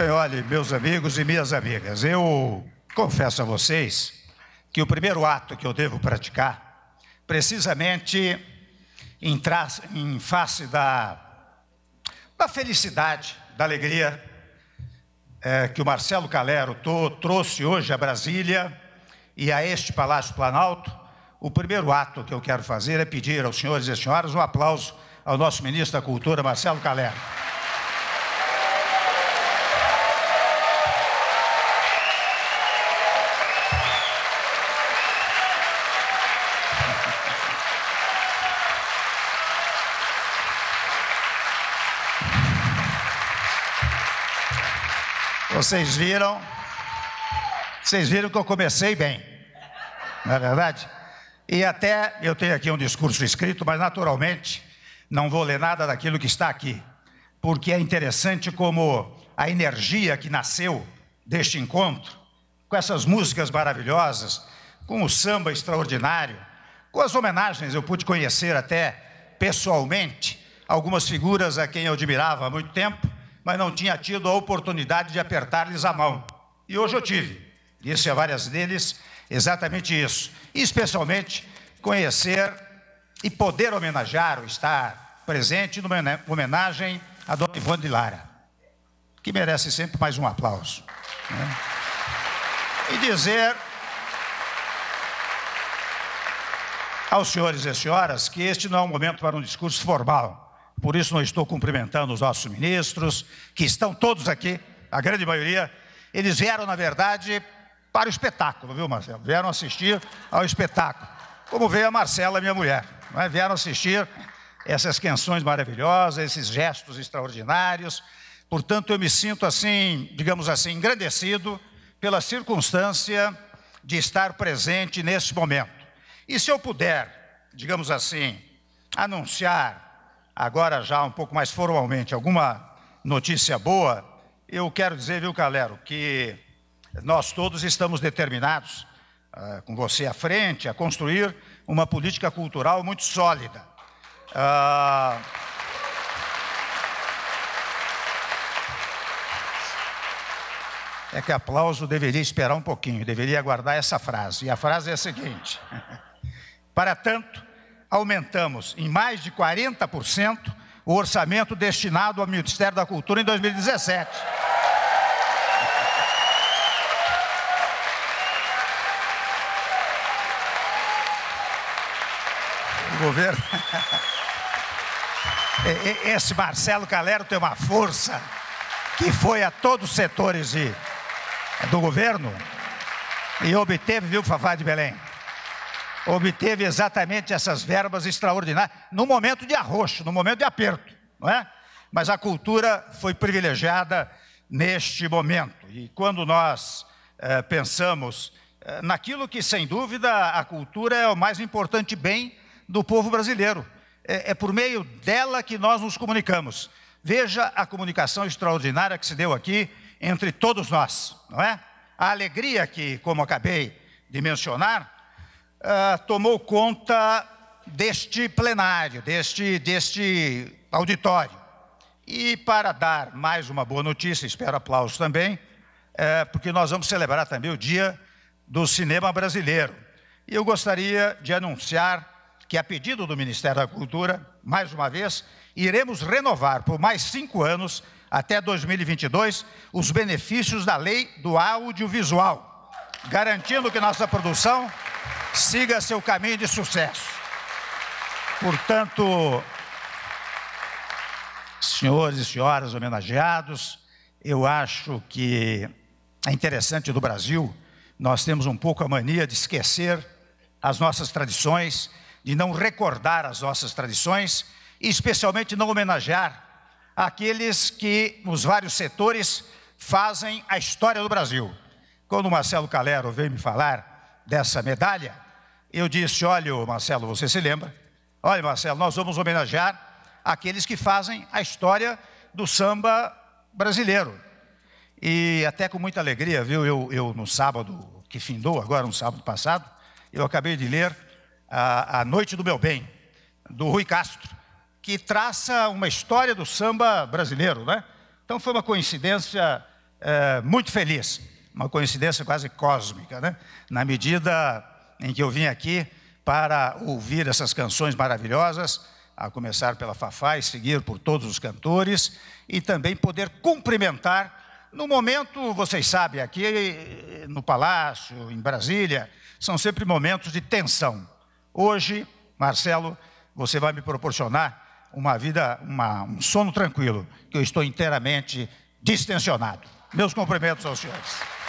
Bem, olha, meus amigos e minhas amigas, eu confesso a vocês que o primeiro ato que eu devo praticar, precisamente em, tra... em face da... da felicidade, da alegria é, que o Marcelo Calero trouxe hoje a Brasília e a este Palácio Planalto, o primeiro ato que eu quero fazer é pedir aos senhores e senhoras um aplauso ao nosso ministro da Cultura, Marcelo Calero. Vocês viram? Vocês viram que eu comecei bem, não é verdade? E até eu tenho aqui um discurso escrito, mas naturalmente não vou ler nada daquilo que está aqui, porque é interessante como a energia que nasceu deste encontro, com essas músicas maravilhosas, com o samba extraordinário, com as homenagens, eu pude conhecer até pessoalmente algumas figuras a quem eu admirava há muito tempo mas não tinha tido a oportunidade de apertar-lhes a mão. E hoje eu tive. Disse a várias deles exatamente isso. E especialmente conhecer e poder homenagear ou estar presente numa homenagem a Dona Ivone de Lara, que merece sempre mais um aplauso. Né? E dizer aos senhores e senhoras que este não é um momento para um discurso formal. Por isso não estou cumprimentando os nossos ministros, que estão todos aqui, a grande maioria. Eles vieram, na verdade, para o espetáculo, viu, Marcelo? Vieram assistir ao espetáculo. Como veio a Marcela, minha mulher. Né? Vieram assistir essas canções maravilhosas, esses gestos extraordinários. Portanto, eu me sinto assim, digamos assim, engrandecido pela circunstância de estar presente nesse momento. E se eu puder, digamos assim, anunciar Agora, já um pouco mais formalmente, alguma notícia boa? Eu quero dizer, viu, Calero, que nós todos estamos determinados, uh, com você à frente, a construir uma política cultural muito sólida. Uh, é que aplauso deveria esperar um pouquinho, deveria aguardar essa frase. E a frase é a seguinte: Para tanto, aumentamos em mais de 40% o orçamento destinado ao Ministério da Cultura em 2017. O governo. Esse Marcelo Calero tem uma força que foi a todos os setores de, do governo e obteve, viu, Fafá de Belém? obteve exatamente essas verbas extraordinárias, no momento de arroxo, no momento de aperto, não é? Mas a cultura foi privilegiada neste momento. E quando nós eh, pensamos eh, naquilo que, sem dúvida, a cultura é o mais importante bem do povo brasileiro, é, é por meio dela que nós nos comunicamos. Veja a comunicação extraordinária que se deu aqui entre todos nós, não é? A alegria que, como acabei de mencionar, ah, tomou conta deste plenário, deste, deste auditório. E para dar mais uma boa notícia, espero aplausos também, é, porque nós vamos celebrar também o Dia do Cinema Brasileiro. E eu gostaria de anunciar que, a pedido do Ministério da Cultura, mais uma vez, iremos renovar por mais cinco anos, até 2022, os benefícios da lei do audiovisual, garantindo que nossa produção siga seu caminho de sucesso. Portanto, senhores e senhoras homenageados, eu acho que é interessante do Brasil, nós temos um pouco a mania de esquecer as nossas tradições, de não recordar as nossas tradições e especialmente não homenagear aqueles que nos vários setores fazem a história do Brasil. Quando o Marcelo Calero veio me falar dessa medalha, eu disse: olha, Marcelo, você se lembra? Olha, Marcelo, nós vamos homenagear aqueles que fazem a história do samba brasileiro. E até com muita alegria, viu? Eu, eu no sábado, que findou agora, no sábado passado, eu acabei de ler a, a Noite do Meu Bem, do Rui Castro, que traça uma história do samba brasileiro, né? Então foi uma coincidência é, muito feliz uma coincidência quase cósmica, né? Na medida em que eu vim aqui para ouvir essas canções maravilhosas, a começar pela Fafá e seguir por todos os cantores, e também poder cumprimentar. No momento, vocês sabem, aqui no Palácio, em Brasília, são sempre momentos de tensão. Hoje, Marcelo, você vai me proporcionar uma vida, uma, um sono tranquilo, que eu estou inteiramente distensionado. Meus cumprimentos aos senhores.